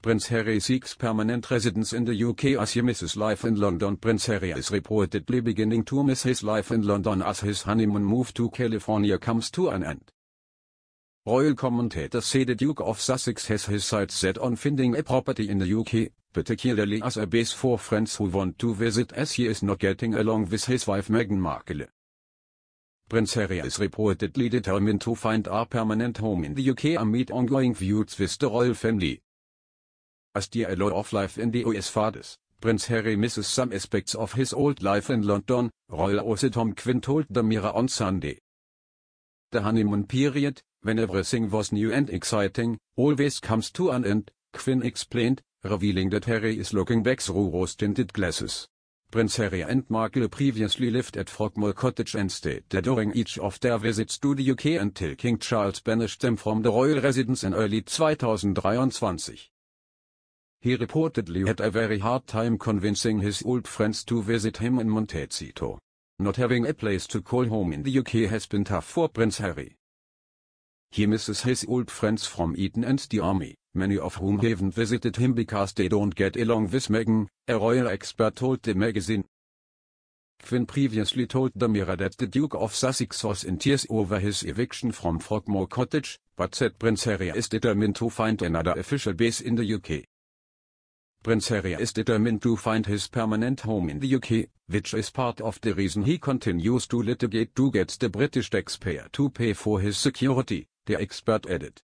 Prince Harry seeks permanent residence in the UK as he misses life in London. Prince Harry is reportedly beginning to miss his life in London as his honeymoon move to California comes to an end. Royal commentators say the Duke of Sussex has his sights set on finding a property in the UK, particularly as a base for friends who want to visit as he is not getting along with his wife Meghan Markle. Prince Harry is reportedly determined to find a permanent home in the UK amid ongoing feuds with the royal family as the allure of life in the US fades. Prince Harry misses some aspects of his old life in London, Royal Osset Tom Quinn told the Mirror on Sunday. The honeymoon period, when everything was new and exciting, always comes to an end, Quinn explained, revealing that Harry is looking back through rose-tinted glasses. Prince Harry and Markle previously lived at Frogmore Cottage and stayed there during each of their visits to the UK until King Charles banished them from the royal residence in early 2023. He reportedly had a very hard time convincing his old friends to visit him in Montecito. Not having a place to call home in the UK has been tough for Prince Harry. He misses his old friends from Eton and the army, many of whom haven't visited him because they don't get along with Meghan, a royal expert told the magazine. Quinn previously told the Mirror that the Duke of Sussex was in tears over his eviction from Frogmore Cottage, but said Prince Harry is determined to find another official base in the UK. Prince Harry is determined to find his permanent home in the UK, which is part of the reason he continues to litigate to get the British taxpayer to pay for his security, the expert added.